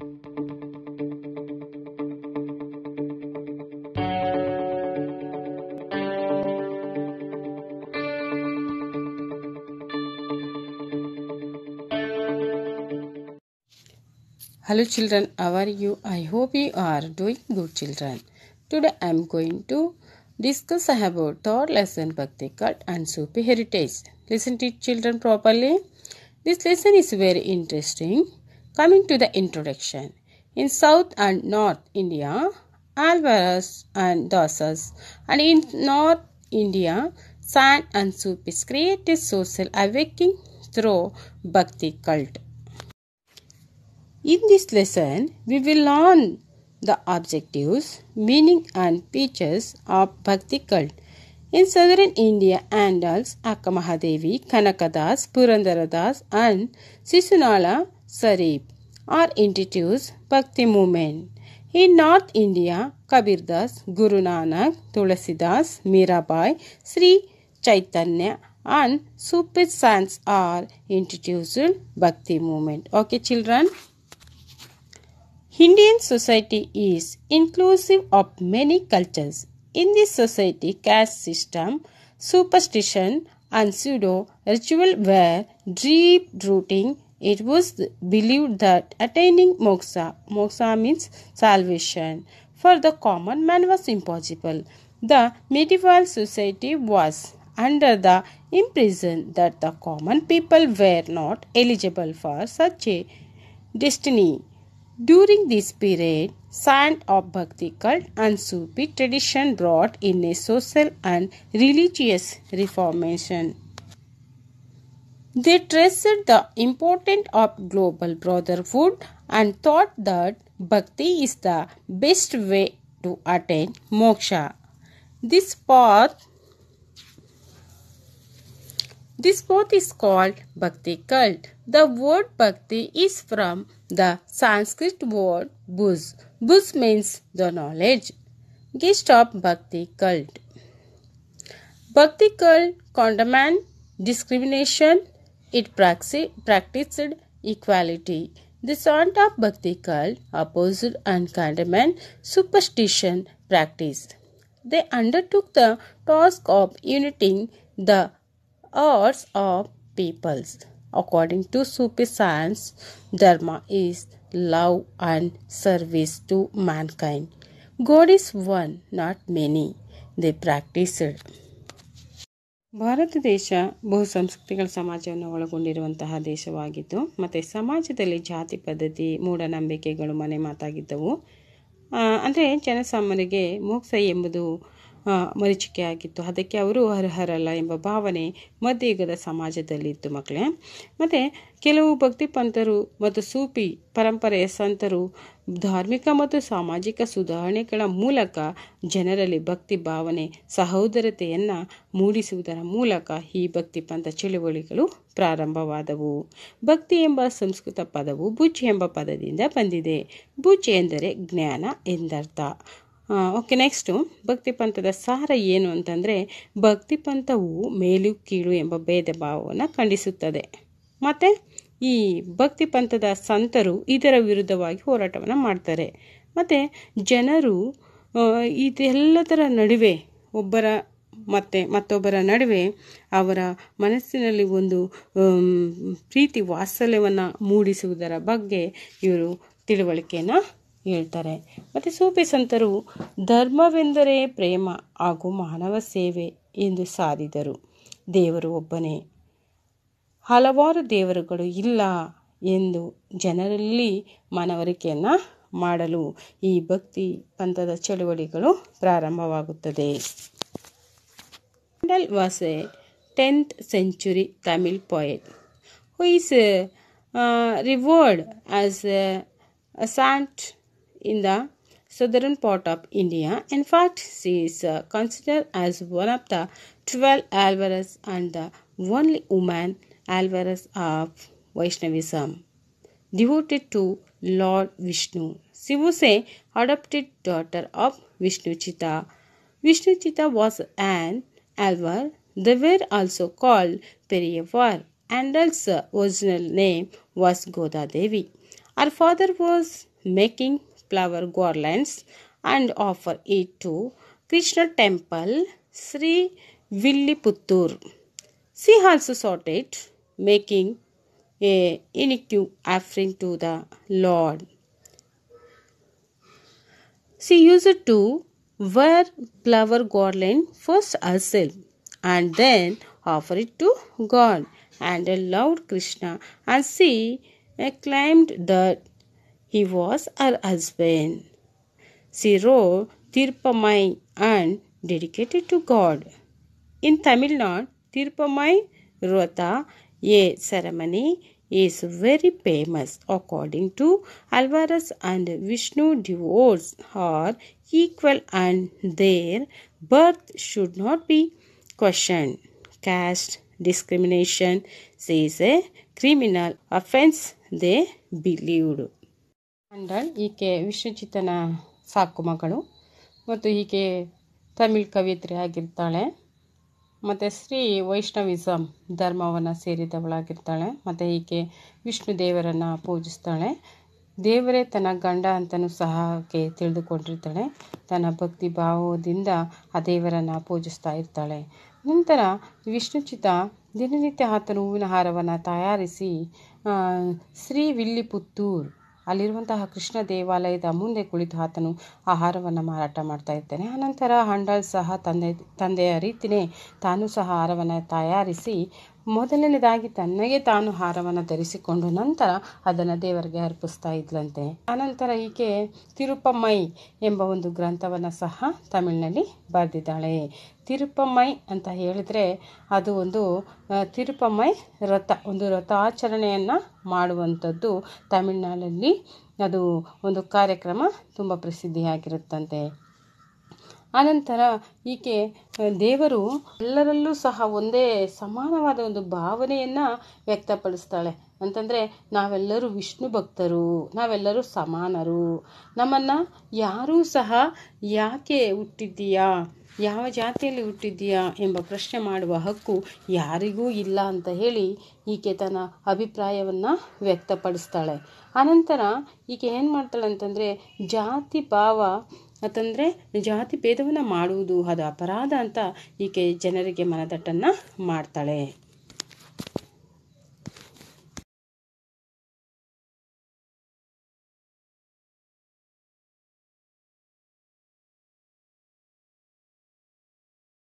hello children how are you i hope you are doing good children today i am going to discuss about third lesson bhakti cut and sufi heritage listen to children properly this lesson is very interesting Coming to the introduction. In South and North India, Alvars and Dasas, and in North India, Sant and is created social awakening through Bhakti cult. In this lesson, we will learn the objectives, meaning, and features of Bhakti cult. In southern India, Andals, Akamahadevi, Kanakadas, Purandaradas, and Sisunala Sarip, or entities Bhakti movement. In North India, Kabir Das, Guru Nanak, Tulasidas, Mirabai, Sri Chaitanya and Super saints are introduced Bhakti movement. Okay children. Indian society is inclusive of many cultures. In this society, caste system, superstition and pseudo ritual were deep rooting it was believed that attaining moksha, moksha means salvation, for the common man was impossible. The medieval society was under the impression that the common people were not eligible for such a destiny. During this period, science of bhakti cult and Sufi tradition brought in a social and religious reformation. They traced the importance of global brotherhood and thought that bhakti is the best way to attain moksha. This path this path is called bhakti cult. The word bhakti is from the Sanskrit word buz. Buz means the knowledge. Gist of bhakti cult. Bhakti cult condemns discrimination, it practiced equality. The sort of bhakti called opposed and condemned superstition practice. They undertook the task of uniting the hearts of peoples. According to super science, Dharma is love and service to mankind. God is one, not many. They practiced. Bharat ದೇಶ ಬಹುಸಂಸ್ಕೃತಿಗಳ ಸಮಾಜವನ್ನು ಒಳಗೊಂಡಿರುವಂತಹ ದೇಶವಾಗಿದ್ದು ಮತ್ತು ಸಮಾಜದಲ್ಲಿ ಜಾತಿ ಪದ್ಧತಿ ಮೂಢನಂಬಿಕೆಗಳು ಮನೆ ಮಾತಾಗಿದ್ದವು ಅಂದರೆ ಜನಸಾಮಾನ್ಯರಿಗೆ ಮೋಕ್ಷ ಎಂಬುದು ಮರೀಚಿಕೆ ಆಗಿತ್ತು ಅದಕ್ಕೆ ಅವರು ಅರ್ಹರಲ್ಲ ಎಂಬ ಭಾವನೆ ಮಧ್ಯಯುಗದ ಸಮಾಜದಲ್ಲಿತ್ತು ಮಕ್ಕಳೇ ಮತ್ತು ಕೆಲವು ಭಕ್ತಿ ಪಂಥರು ಮತ್ತು ಸೂಪಿ ಪರಂಪರೆಯ ಸಂತರು ಧಾರ್ಮಿಕ ಮತ್ತು ಸಾಮಾಜಿಕ ಸುಧಾರಣೆಗಳ ಮೂಲಕ ಜನರಲ್ಲಿ ಭಕ್ತಿ ಭಾವನೆ ಸಹೋದರತೆಯನ್ನು ಮೂಡಿಸುವುದರ ಮೂಲಕ ಈ ಭಕ್ತಿ ಪಂಥ ಚಳುವಳಿಗಳು ಪ್ರಾರಂಭವಾದವು ಭಕ್ತಿ ಎಂಬ ಸಂಸ್ಕೃತ ಪದವು ಭುಜ್ ಎಂಬ ಪದದಿಂದ ಬಂದಿದೆ ಬುಜ್ ಎಂದರೆ ಜ್ಞಾನ ಎಂದರ್ಥ ಓಕೆ ನೆಕ್ಸ್ಟು ಭಕ್ತಿ ಪಂಥದ ಸಾರ ಏನು ಅಂತಂದರೆ ಭಕ್ತಿ ಪಂಥವು ಮೇಲು ಕೀಳು ಎಂಬ ಭೇದ ಭಾವವನ್ನು ಖಂಡಿಸುತ್ತದೆ ಮತ್ತು ಈ ಭಕ್ತಿ ಪಂಥದ ಸಂತರು ಇದರ ವಿರುದ್ಧವಾಗಿ ಹೋರಾಟವನ್ನು ಮಾಡ್ತಾರೆ ಮತ್ತು ಜನರು ಇದೆಲ್ಲದರ ನಡುವೆ ಒಬ್ಬರ ಮತ್ತು ಮತ್ತೊಬ್ಬರ ನಡುವೆ ಅವರ ಮನಸ್ಸಿನಲ್ಲಿ ಒಂದು ಪ್ರೀತಿ ವಾತ್ಸಲ್ಯವನ್ನು ಮೂಡಿಸುವುದರ ಬಗ್ಗೆ ಇವರು ತಿಳುವಳಿಕೆಯನ್ನು ಹೇಳ್ತಾರೆ ಮತ್ತು ಸೂಪಿ ಸಂತರು ಧರ್ಮವೆಂದರೆ ಪ್ರೇಮ ಹಾಗೂ ಮಾನವ ಸೇವೆ ಎಂದು ಸಾರಿದರು ದೇವರು ಒಬ್ಬನೇ ಹಲವಾರು ದೇವರುಗಳು ಇಲ್ಲ ಎಂದು ಜನರಲ್ಲಿ ಮನವರಿಕೆಯನ್ನು ಮಾಡಲು ಈ ಭಕ್ತಿ ಪಂಥದ ಚಳುವಳಿಗಳು ಪ್ರಾರಂಭವಾಗುತ್ತದೆ ಮಂಡಲ್ century a 10th century Tamil poet who revered as saint in the southern part of India. In fact, she is uh, considered as one of the 12 Alvaras and the only woman Alvaras of Vaishnavism. Devoted to Lord Vishnu, she was a adopted daughter of Vishnuchita. Vishnuchita was an Alvar. They were also called Periyavar. Andal's original name was Goda Devi. Her father was making flower garlands and offer it to Krishna temple Sri Villiputtur. She also sorted, making a unique offering to the Lord. She used to wear flower garland first herself and then offer it to God and loved Krishna and she claimed that he was her husband. She wrote Tirupamai and dedicated to God. In Tamil Nadu, Tirupamai Rotha, a ceremony, is very famous. According to Alvarez and Vishnu, divorce are equal and their birth should not be questioned. Caste discrimination is a criminal offense, they believed. ಮಂಡಳ್ ಈಕೆ ವಿಶ್ವಚಿತನ ಸಾಕು ಮಗಳು ಮತ್ತು ಈಕೆ ತಮಿಳ್ ಕವಿತ್ರಿ ಆಗಿರ್ತಾಳೆ ಮತ್ತು ಶ್ರೀ ವೈಷ್ಣವಿಸಂ ಧರ್ಮವನ್ನು ಸೇರಿದವಳಾಗಿರ್ತಾಳೆ ಮತ್ತು ಈಕೆ ವಿಷ್ಣು ದೇವರನ್ನು ಪೂಜಿಸ್ತಾಳೆ ದೇವರೇ ತನ್ನ ಗಂಡ ಅಂತಲೂ ಸಹ ಆಕೆ ತಿಳಿದುಕೊಂಡಿರ್ತಾಳೆ ತನ್ನ ಭಕ್ತಿ ಭಾವದಿಂದ ಆ ದೇವರನ್ನು ಪೂಜಿಸ್ತಾ ಇರ್ತಾಳೆ ನಂತರ ವಿಷ್ಣುಚಿತ ದಿನನಿತ್ಯ ಆತನ ಹೂವಿನ ಹಾರವನ್ನು ತಯಾರಿಸಿ ಶ್ರೀ ಪುತ್ತೂರು ಅಲ್ಲಿರುವಂತಹ ಕೃಷ್ಣ ದೇವಾಲಯದ ಮುಂದೆ ಕುಳಿತು ಆತನು ಆಹಾರವನ್ನು ಮಾರಾಟ ಮಾಡ್ತಾ ಇದ್ದಾನೆ ಆನಂತರ ಹಂಡಲ್ ಸಹ ತಂದೆ ತಂದೆಯ ರೀತಿಯೇ ತಾನು ಸಹ ಆಹಾರವನ್ನು ತಯಾರಿಸಿ ಮೊದಲನೇದಾಗಿ ತನ್ನಗೆ ತಾನು ಹಾರವನ್ನು ಧರಿಸಿಕೊಂಡು ನಂತರ ಅದನ್ನು ದೇವರಿಗೆ ಅರ್ಪಿಸ್ತಾ ಇದ್ಲಂತೆ ಆನಂತರ ಈಕೆ ತಿರುಪಮೈ ಎಂಬ ಒಂದು ಗ್ರಂಥವನ್ನು ಸಹ ತಮಿಳಿನಲ್ಲಿ ಬರೆದಿದ್ದಾಳೆ ತಿರುಪಮೈ ಅಂತ ಹೇಳಿದರೆ ಅದು ಒಂದು ತಿರುಪಮೈ ವ್ರತ ಒಂದು ರಥಾಚರಣೆಯನ್ನು ಮಾಡುವಂಥದ್ದು ತಮಿಳ್ನಾಡಲ್ಲಿ ಅದು ಒಂದು ಕಾರ್ಯಕ್ರಮ ತುಂಬ ಪ್ರಸಿದ್ಧಿಯಾಗಿರುತ್ತಂತೆ ಆನಂತರ ಈಕೆ ದೇವರು ಎಲ್ಲರಲ್ಲೂ ಸಹ ಒಂದೇ ಸಮಾನವಾದ ಒಂದು ಭಾವನೆಯನ್ನು ವ್ಯಕ್ತಪಡಿಸ್ತಾಳೆ ಅಂತಂದರೆ ನಾವೆಲ್ಲರೂ ವಿಷ್ಣು ಭಕ್ತರು ನಾವೆಲ್ಲರೂ ಸಮಾನರು ನಮ್ಮನ್ನು ಯಾರೂ ಸಹ ಯಾಕೆ ಹುಟ್ಟಿದ್ದೀಯಾ ಯಾವ ಜಾತಿಯಲ್ಲಿ ಹುಟ್ಟಿದ್ದೀಯಾ ಎಂಬ ಪ್ರಶ್ನೆ ಮಾಡುವ ಹಕ್ಕು ಯಾರಿಗೂ ಇಲ್ಲ ಅಂತ ಹೇಳಿ ಈಕೆ ತನ್ನ ಅಭಿಪ್ರಾಯವನ್ನು ವ್ಯಕ್ತಪಡಿಸ್ತಾಳೆ ಆನಂತರ ಈಕೆ ಏನು ಮಾಡ್ತಾಳೆ ಅಂತಂದರೆ ಜಾತಿ ಭಾವ ಮತ್ತಂದರೆ ಜಾತಿ ಭೇದವನ್ನು ಮಾಡುವುದು ಅದು ಅಪರಾಧ ಅಂತ ಈಕೆ ಜನರಿಗೆ ಮನದಟ್ಟನ್ನು ಮಾಡ್ತಾಳೆ